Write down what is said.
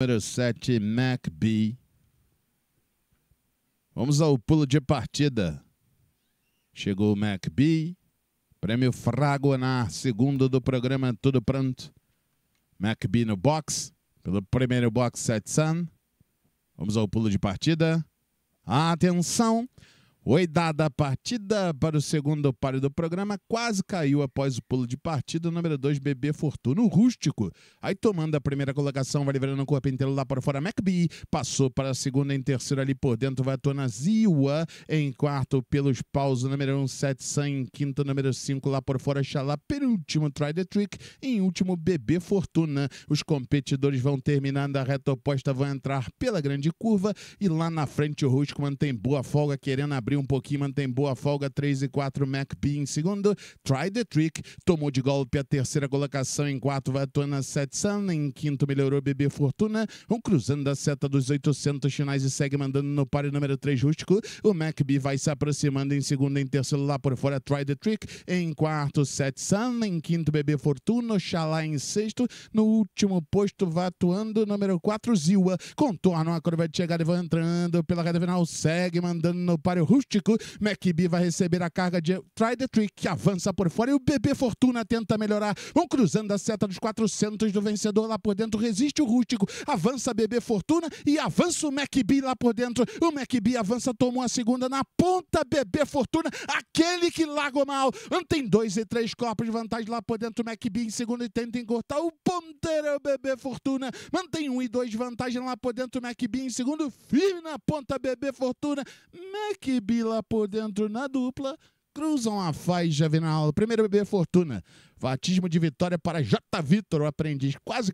número 7, B Vamos ao pulo de partida. Chegou o B Prêmio Fragonar, segundo do programa Tudo Pronto. B no box, pelo primeiro box 7 Sun. Vamos ao pulo de partida. Atenção! Oi, dada a partida para o segundo páreo do programa, quase caiu após o pulo de partida. Número 2, Bebê Fortuna, o rústico. Aí tomando a primeira colocação, vai liberando o inteiro lá para fora. McBee passou para a segunda, em terceiro ali por dentro, vai a Ziwa. Em quarto, pelos paus, número 1, um, Sete San. Em quinto, número 5, lá por fora, Xalá. Penúltimo, Try the Trick. Em último, Bebê Fortuna. Os competidores vão terminando a reta oposta, vão entrar pela grande curva. E lá na frente, o rústico mantém boa folga, querendo abrir um pouquinho, mantém boa folga, 3 e 4, MacP em segundo, Try the Trick, tomou de golpe a terceira colocação em 4, vai atuando a 7 Sun, em quinto melhorou Bebê Fortuna, um cruzando a seta dos 800 finais e segue mandando no páreo número 3 rústico, o MacB vai se aproximando em segundo, em terceiro lá por fora, Try the Trick, em quarto, 7 Sun, em quinto, Bebê Fortuna, Oxalá em sexto, no último posto vai atuando, número 4, Ziwa, contorna a curva de chegada e vai entrando pela reta final, segue mandando no páreo rústico. McBee vai receber a carga de Try the Trick, que avança por fora. E o BB Fortuna tenta melhorar. Vão cruzando a seta dos 400 do vencedor lá por dentro. Resiste o rústico. Avança BB Fortuna e avança o McBee lá por dentro. O McBee avança, tomou a segunda na ponta. BB Fortuna, aquele que largou mal. Tem dois e três copos de vantagem lá por dentro. O McBee em segundo e tenta encurtar. O ponteiro BB Fortuna mantém um e dois de vantagem lá por dentro. O McBee em segundo, firme na ponta BB Fortuna. McBee bila por dentro na dupla, cruzam a faixa Juvenal. Primeiro bebê Fortuna. Batismo de vitória para J. Vitor, o aprendiz. Quase